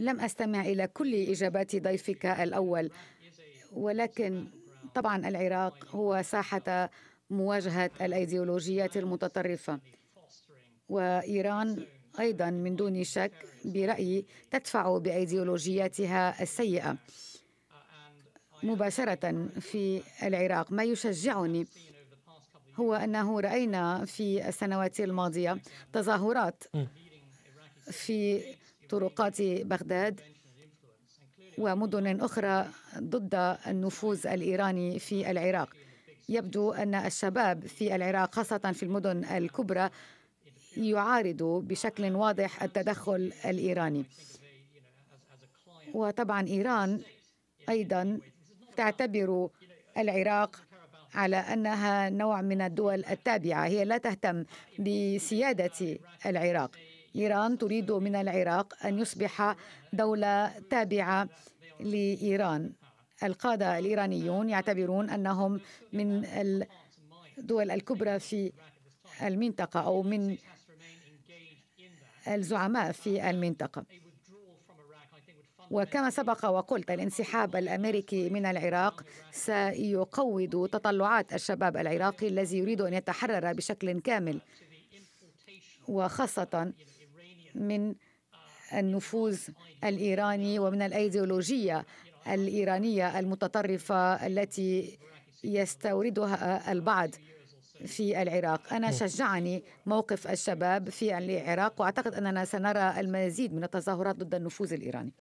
لم أستمع إلى كل إجابات ضيفك الأول ولكن طبعا العراق هو ساحة مواجهة الأيديولوجيات المتطرفة وإيران أيضا من دون شك برأيي تدفع بأيديولوجياتها السيئة مباشرة في العراق ما يشجعني هو أنه رأينا في السنوات الماضية تظاهرات في طرقات بغداد ومدن أخرى ضد النفوذ الإيراني في العراق يبدو أن الشباب في العراق خاصة في المدن الكبرى يعارض بشكل واضح التدخل الإيراني وطبعا إيران أيضا تعتبر العراق على أنها نوع من الدول التابعة هي لا تهتم بسيادة العراق إيران تريد من العراق أن يصبح دولة تابعة لإيران القادة الإيرانيون يعتبرون أنهم من الدول الكبرى في المنطقة أو من الزعماء في المنطقة وكما سبق وقلت الانسحاب الامريكي من العراق سيقوض تطلعات الشباب العراقي الذي يريد ان يتحرر بشكل كامل وخاصة من النفوذ الإيراني ومن الأيديولوجية الإيرانية المتطرفة التي يستوردها البعض في العراق أنا شجعني موقف الشباب في العراق وأعتقد أننا سنرى المزيد من التظاهرات ضد النفوذ الإيراني